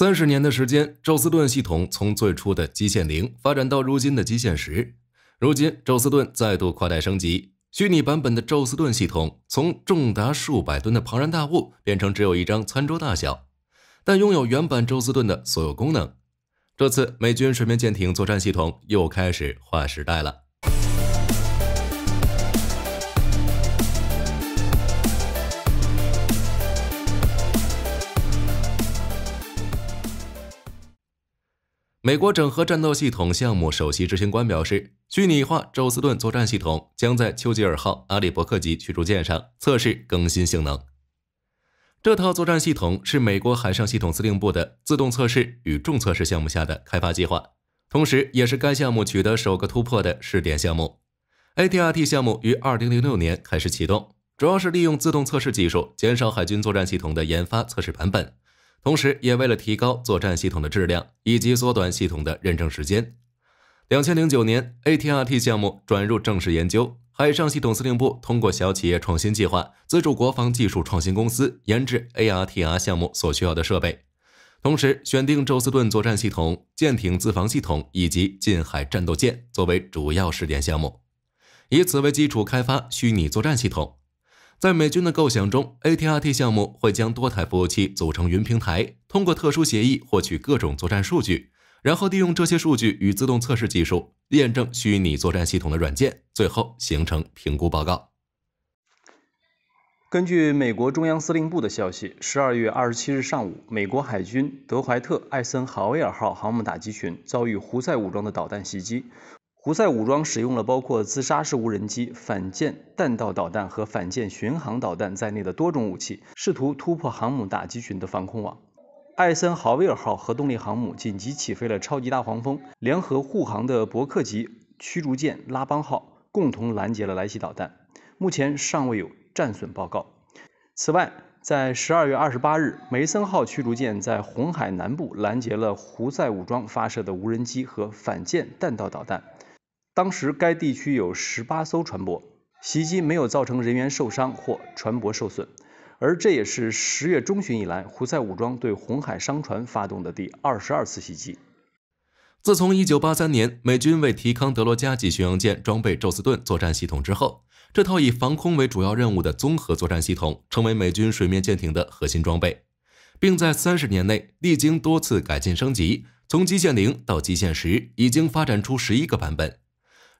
三十年的时间，宙斯盾系统从最初的基线零发展到如今的极限十。如今，宙斯盾再度跨代升级，虚拟版本的宙斯盾系统从重达数百吨的庞然大物变成只有一张餐桌大小，但拥有原版宙斯盾的所有功能。这次，美军水面舰艇作战系统又开始划时代了。美国整合战斗系统项目首席执行官表示，虚拟化宙斯盾作战系统将在丘吉尔号、阿里伯克级驱逐舰上测试更新性能。这套作战系统是美国海上系统司令部的自动测试与重测试项目下的开发计划，同时也是该项目取得首个突破的试点项目。ATRT 项目于二零零六年开始启动，主要是利用自动测试技术减少海军作战系统的研发测试版本。同时，也为了提高作战系统的质量以及缩短系统的认证时间，两千零九年，ATRT 项目转入正式研究。海上系统司令部通过小企业创新计划资助国防技术创新公司研制 ARTR 项目所需要的设备，同时选定宙斯盾作战系统、舰艇自防系统以及近海战斗舰作为主要试点项目，以此为基础开发虚拟作战系统。在美军的构想中，ATRT 项目会将多台服务器组成云平台，通过特殊协议获取各种作战数据，然后利用这些数据与自动测试技术验证虚拟作战系统的软件，最后形成评估报告。根据美国中央司令部的消息，十二月二十七日上午，美国海军德怀特·艾森豪威尔号航母打击群遭遇胡塞武装的导弹袭击。胡塞武装使用了包括自杀式无人机、反舰弹道导弹和反舰巡航导弹在内的多种武器，试图突破航母打击群的防空网。艾森豪威尔号核动力航母紧急起飞了超级大黄蜂，联合护航的伯克级驱逐舰拉邦号共同拦截了来袭导弹。目前尚未有战损报告。此外，在十二月二十八日，梅森号驱逐舰在红海南部拦截了胡塞武装发射的无人机和反舰弹道导弹。当时该地区有十八艘船舶，袭击没有造成人员受伤或船舶受损，而这也是十月中旬以来胡塞武装对红海商船发动的第二十二次袭击。自从一九八三年美军为提康德罗加级巡洋舰装备宙斯盾作战系统之后，这套以防空为主要任务的综合作战系统成为美军水面舰艇的核心装备，并在三十年内历经多次改进升级，从基线零到基线十，已经发展出十一个版本。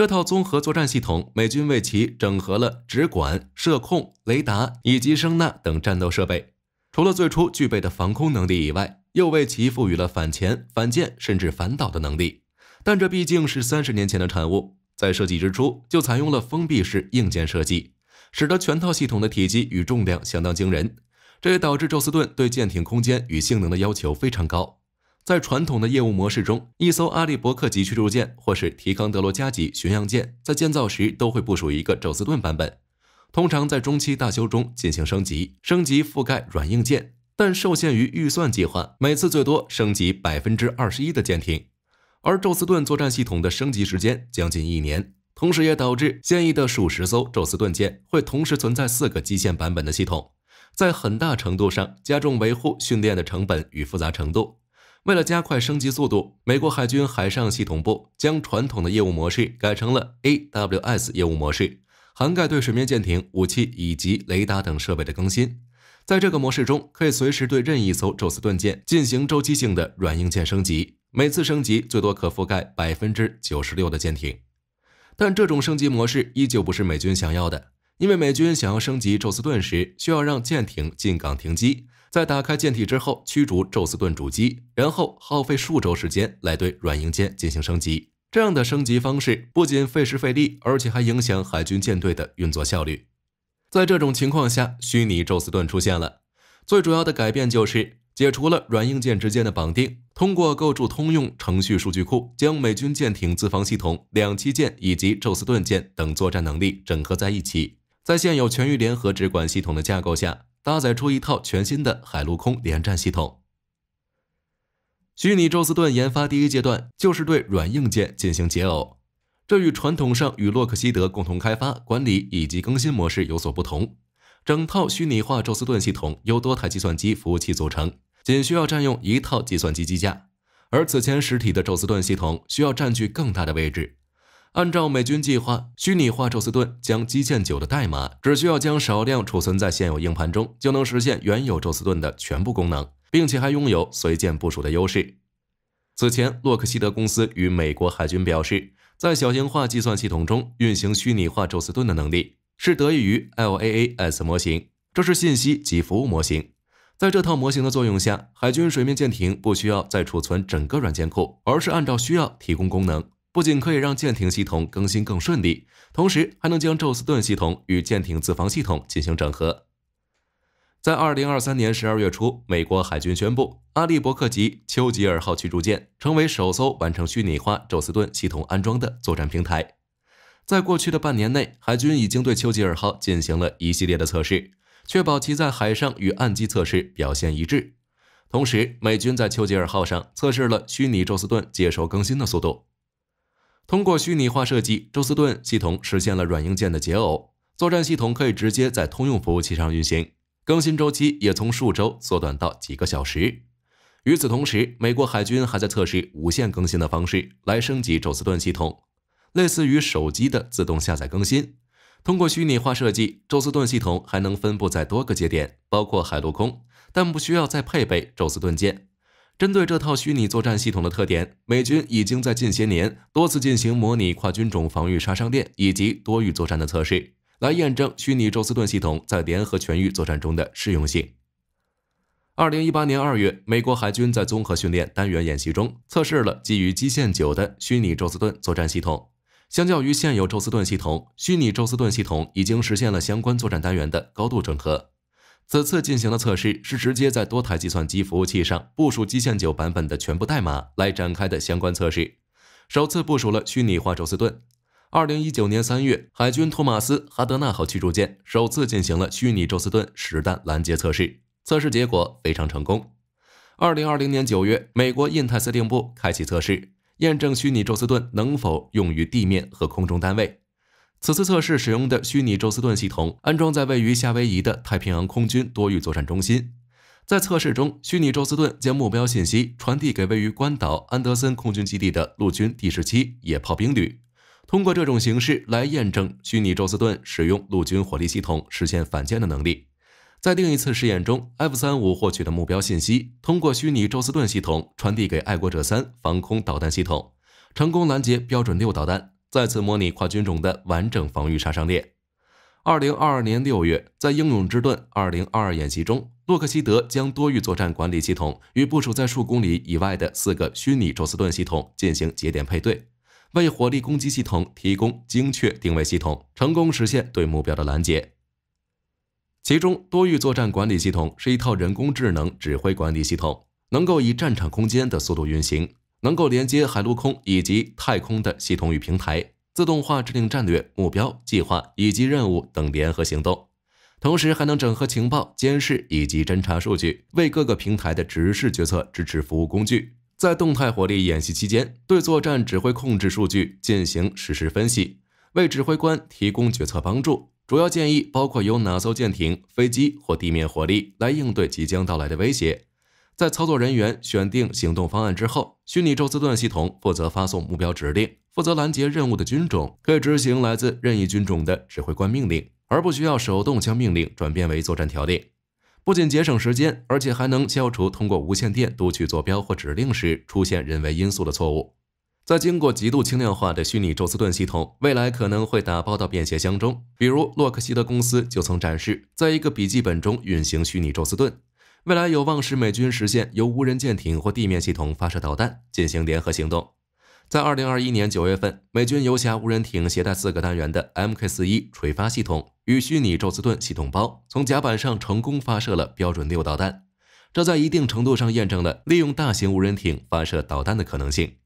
这套综合作战系统，美军为其整合了直管、射控、雷达以及声呐等战斗设备。除了最初具备的防空能力以外，又为其赋予了反潜、反舰甚至反导的能力。但这毕竟是三十年前的产物，在设计之初就采用了封闭式硬件设计，使得全套系统的体积与重量相当惊人。这也导致宙斯盾对舰艇空间与性能的要求非常高。在传统的业务模式中，一艘阿利伯克级驱逐舰或是提康德罗加级巡洋舰在建造时都会部署一个宙斯盾版本，通常在中期大修中进行升级，升级覆盖软硬件，但受限于预算计划，每次最多升级百分之二十一的舰艇。而宙斯盾作战系统的升级时间将近一年，同时也导致现役的数十艘宙斯盾舰会同时存在四个基线版本的系统，在很大程度上加重维护训练的成本与复杂程度。为了加快升级速度，美国海军海上系统部将传统的业务模式改成了 AWS 业务模式，涵盖对水面舰艇、武器以及雷达等设备的更新。在这个模式中，可以随时对任意一艘宙斯盾舰进行周期性的软硬件升级，每次升级最多可覆盖百分之九十六的舰艇。但这种升级模式依旧不是美军想要的，因为美军想要升级宙斯盾时，需要让舰艇进港停机。在打开舰体之后，驱逐宙斯盾主机，然后耗费数周时间来对软硬件进行升级。这样的升级方式不仅费时费力，而且还影响海军舰队的运作效率。在这种情况下，虚拟宙斯盾出现了。最主要的改变就是解除了软硬件之间的绑定，通过构筑通用程序数据库，将美军舰艇、自防系统、两栖舰以及宙斯盾舰等作战能力整合在一起，在现有全域联合直管系统的架构下。搭载出一套全新的海陆空联战系统。虚拟宙斯盾研发第一阶段就是对软硬件进行解耦，这与传统上与洛克希德共同开发、管理以及更新模式有所不同。整套虚拟化宙斯盾系统由多台计算机服务器组成，仅需要占用一套计算机机架，而此前实体的宙斯盾系统需要占据更大的位置。按照美军计划，虚拟化宙斯盾将基建九的代码只需要将少量储存在现有硬盘中，就能实现原有宙斯盾的全部功能，并且还拥有随舰部署的优势。此前，洛克希德公司与美国海军表示，在小型化计算系统中运行虚拟化宙斯盾的能力是得益于 l a a s 模型，这是信息及服务模型。在这套模型的作用下，海军水面舰艇不需要再储存整个软件库，而是按照需要提供功能。不仅可以让舰艇系统更新更顺利，同时还能将宙斯盾系统与舰艇自防系统进行整合。在二零二三年十二月初，美国海军宣布，阿利伯克级丘吉尔号驱逐舰成为首艘完成虚拟化宙斯盾系统安装的作战平台。在过去的半年内，海军已经对丘吉尔号进行了一系列的测试，确保其在海上与岸基测试表现一致。同时，美军在丘吉尔号上测试了虚拟宙斯盾接收更新的速度。通过虚拟化设计，宙斯盾系统实现了软硬件的解耦，作战系统可以直接在通用服务器上运行，更新周期也从数周缩短到几个小时。与此同时，美国海军还在测试无线更新的方式来升级宙斯盾系统，类似于手机的自动下载更新。通过虚拟化设计，宙斯盾系统还能分布在多个节点，包括海陆空，但不需要再配备宙斯盾舰。针对这套虚拟作战系统的特点，美军已经在近些年多次进行模拟跨军种防御杀伤链以及多域作战的测试，来验证虚拟宙斯盾系统在联合全域作战中的适用性。二零一八年二月，美国海军在综合训练单元演习中测试了基于基线九的虚拟宙斯盾作战系统。相较于现有宙斯盾系统，虚拟宙斯盾系统已经实现了相关作战单元的高度整合。此次进行的测试是直接在多台计算机服务器上部署基线九版本的全部代码来展开的相关测试，首次部署了虚拟化宙斯盾。二零一九年三月，海军托马斯哈德纳号驱逐舰首次进行了虚拟宙斯盾实弹拦截测试，测试结果非常成功。二零二零年九月，美国印太司令部开启测试，验证虚拟宙斯盾能否用于地面和空中单位。此次测试使用的虚拟宙斯盾系统安装在位于夏威夷的太平洋空军多域作战中心。在测试中，虚拟宙斯盾将目标信息传递给位于关岛安德森空军基地的陆军第十七野炮兵旅，通过这种形式来验证虚拟宙斯盾使用陆军火力系统实现反舰的能力。在另一次试验中，F-35 获取的目标信息通过虚拟宙斯盾系统传递给爱国者三防空导弹系统，成功拦截标准六导弹。再次模拟跨军种的完整防御杀伤链。二零二二年六月，在“英勇之盾”二零二二演习中，洛克希德将多域作战管理系统与部署在数公里以外的四个虚拟宙斯盾系统进行节点配对，为火力攻击系统提供精确定位系统，成功实现对目标的拦截。其中，多域作战管理系统是一套人工智能指挥管理系统，能够以战场空间的速度运行。能够连接海陆空以及太空的系统与平台，自动化制定战略目标、计划以及任务等联合行动，同时还能整合情报、监视以及侦察数据，为各个平台的直视决策支持服务工具。在动态火力演习期间，对作战指挥控制数据进行实时分析，为指挥官提供决策帮助。主要建议包括由哪艘舰艇、飞机或地面火力来应对即将到来的威胁。在操作人员选定行动方案之后，虚拟宙斯盾系统负责发送目标指令，负责拦截任务的军种可以执行来自任意军种的指挥官命令，而不需要手动将命令转变为作战条令，不仅节省时间，而且还能消除通过无线电读取坐标或指令时出现人为因素的错误。在经过极度轻量化的虚拟宙斯盾系统，未来可能会打包到便携箱中，比如洛克希德公司就曾展示在一个笔记本中运行虚拟宙斯盾。未来有望使美军实现由无人舰艇或地面系统发射导弹进行联合行动。在二零二一年九月份，美军游侠无人艇携带四个单元的 MK 四一垂发系统与虚拟宙斯盾系统包，从甲板上成功发射了标准六导弹。这在一定程度上验证了利用大型无人艇发射导弹的可能性。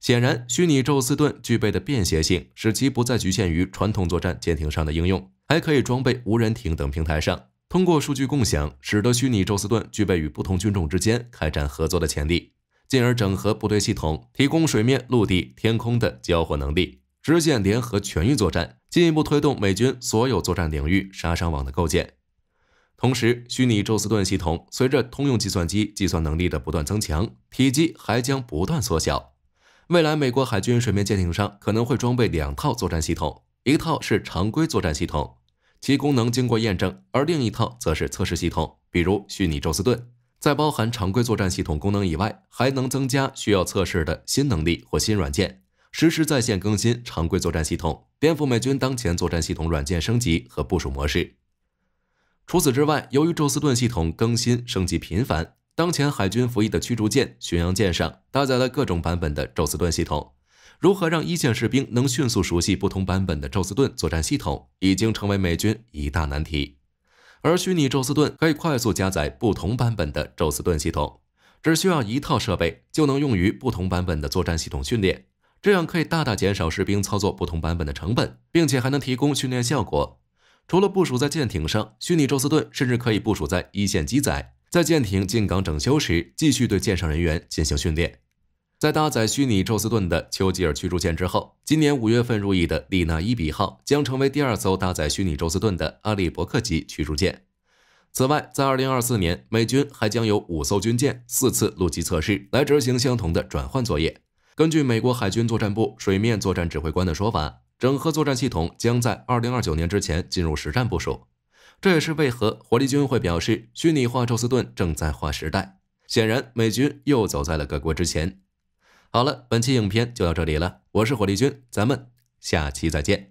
显然，虚拟宙斯盾具备的便携性，使其不再局限于传统作战舰艇上的应用，还可以装备无人艇等平台上。通过数据共享，使得虚拟宙斯盾具备与不同军种之间开展合作的潜力，进而整合部队系统，提供水面、陆地、天空的交火能力，实现联合全域作战，进一步推动美军所有作战领域杀伤网的构建。同时，虚拟宙斯盾系统随着通用计算机计算能力的不断增强，体积还将不断缩小。未来，美国海军水面舰艇上可能会装备两套作战系统，一套是常规作战系统。其功能经过验证，而另一套则是测试系统，比如虚拟宙斯盾，在包含常规作战系统功能以外，还能增加需要测试的新能力或新软件，实时在线更新常规作战系统，颠覆美军当前作战系统软件升级和部署模式。除此之外，由于宙斯盾系统更新升级频繁，当前海军服役的驱逐舰、巡洋舰上搭载了各种版本的宙斯盾系统。如何让一线士兵能迅速熟悉不同版本的宙斯盾作战系统，已经成为美军一大难题。而虚拟宙斯盾可以快速加载不同版本的宙斯盾系统，只需要一套设备就能用于不同版本的作战系统训练，这样可以大大减少士兵操作不同版本的成本，并且还能提供训练效果。除了部署在舰艇上，虚拟宙斯盾甚至可以部署在一线机载，在舰艇进港整修时，继续对舰上人员进行训练。在搭载虚拟宙斯盾的丘吉尔驱逐舰之后，今年五月份入役的利纳伊比号将成为第二艘搭载虚拟宙斯盾的阿利伯克级驱逐舰。此外，在二零二四年，美军还将有五艘军舰四次陆基测试来执行相同的转换作业。根据美国海军作战部水面作战指挥官的说法，整合作战系统将在二零二九年之前进入实战部署。这也是为何火力军会表示虚拟化宙斯盾正在划时代。显然，美军又走在了各国之前。好了，本期影片就到这里了。我是火力军，咱们下期再见。